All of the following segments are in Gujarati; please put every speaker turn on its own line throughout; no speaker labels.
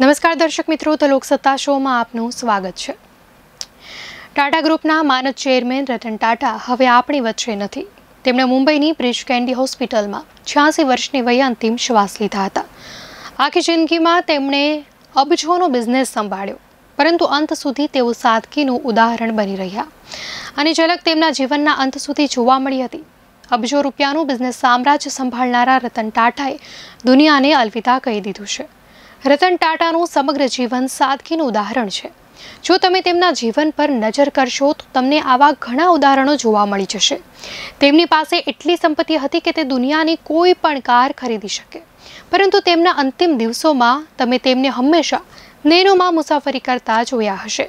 નમસ્કાર દર્શક મિત્રો તો લોકસત્તા શોમાં આપનું સ્વાગત છે ટાટા ગ્રુપના માનદ ચેરમેન રતન ટાટા હવે આપણી વચ્ચે નથી તેમણે મુંબઈની બ્રિજ કેન્ડી હોસ્પિટલમાં છ્યાસી વર્ષની વયે અંતિમ શ્વાસ લીધા હતા આખી જિંદગીમાં તેમણે અબજોનો બિઝનેસ સંભાળ્યો પરંતુ અંત સુધી તેઓ સાદગીનું ઉદાહરણ બની રહ્યા અને ઝલક તેમના જીવનના અંત સુધી જોવા મળી હતી અબજો રૂપિયાનું બિઝનેસ સામ્રાજ્ય સંભાળનારા રતન ટાટાએ દુનિયાને અલવિદા કહી દીધું છે રતન ટાટાનું સમગ્ર જીવન સાદગીનું ઉદાહરણ છે જો તમે તેમના જીવન પર નજર કરશો તો તમને આવા ઘણા ઉદાહરણો જોવા મળી જશે તેમની પાસે એટલી સંપત્તિ હતી કે તે દુનિયાની કોઈ પણ કાર ખરીદી શકે પરંતુ તેમના અંતિમ દિવસોમાં તમે તેમને હંમેશા નેનોમાં મુસાફરી કરતા જોયા હશે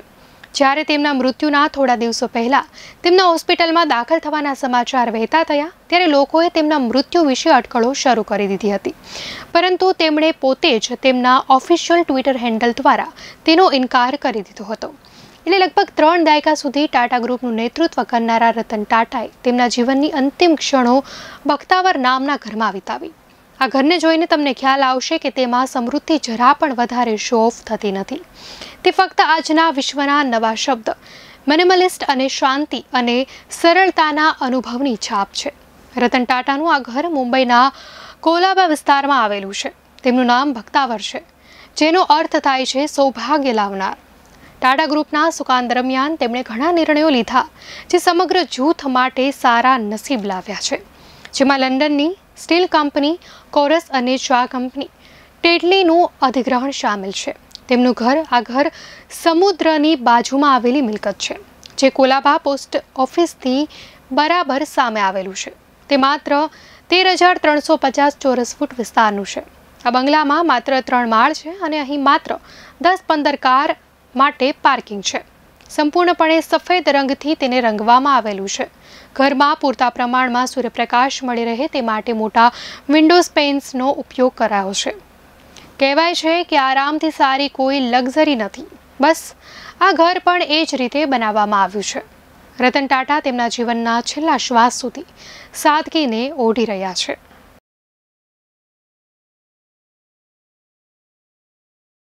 જ્યારે તેમના મૃત્યુના થોડા દિવસો પહેલા તેમના હોસ્પિટલમાં દાખલ થવાના સમાચાર વહેતા થયા ત્યારે લોકોએ તેમના મૃત્યુ વિશે અટકળો શરૂ કરી દીધી હતી પરંતુ તેમણે પોતે જ તેમના ઓફિશિયલ ટ્વિટર હેન્ડલ દ્વારા તેનો ઇનકાર કરી દીધો હતો એટલે લગભગ ત્રણ દાયકા સુધી ટાટા ગ્રુપનું નેતૃત્વ કરનારા રતન ટાટાએ તેમના જીવનની અંતિમ ક્ષણો બખ્તાવર નામના ઘરમાં વિતાવી આ ઘરને જોઈને તમને ખ્યાલ આવશે કે તેમાં સમૃદ્ધિ જરા પણ વધારે શો ઓફ થતી નથી તે ફક્ત આજના વિશ્વના નવા શબ્દ મિનિમલિસ્ટ અને શાંતિ અને સરળતાના અનુભવની છાપ છે રતન ટાટાનું આ ઘર મુંબઈના કોલાબા વિસ્તારમાં આવેલું છે તેમનું નામ ભક્તાવર છે જેનો અર્થ થાય છે સૌભાગ્ય લાવનાર ટાટા ગ્રુપના સુકાન દરમિયાન તેમણે ઘણા નિર્ણયો લીધા જે સમગ્ર જૂથ માટે સારા નસીબ લાવ્યા છે જેમાં લંડનની સ્ટીલ કંપની કોરસ અને ચા કંપની ટેટલીનું અધિગ્રહણ સામેલ છે તેમનું ઘર આ ઘર સમુદ્રની બાજુમાં આવેલી મિલકત છે જે કોલાબા પોસ્ટ ઓફિસથી બરાબર સામે આવેલું છે તે માત્ર તેર હજાર ત્રણસો પચાસ ચોરસ ફૂટ વિસ્તારનું છે આ બંગલામાં માત્ર ત્રણ માળ છે અને અહીં માત્ર દસ પંદર કાર માટે પાર્કિંગ છે સંપૂર્ણપણે સફેદ રંગથી તેને રંગવામાં આવેલું છે ઘરમાં પૂરતા પ્રમાણમાં સૂર્યપ્રકાશ મળી રહે તે માટે મોટા વિન્ડોઝ પેન્સનો ઉપયોગ કરાયો છે કહેવાય છે કે આરામથી સારી કોઈ લક્ઝરી નથી બસ આ ઘર પણ એ જ રીતે બનાવવામાં આવ્યું છે રતન ટાટા તેમના જીવનના છેલ્લા શ્વાસ સુધી સાદગીને ઓઢી રહ્યા છે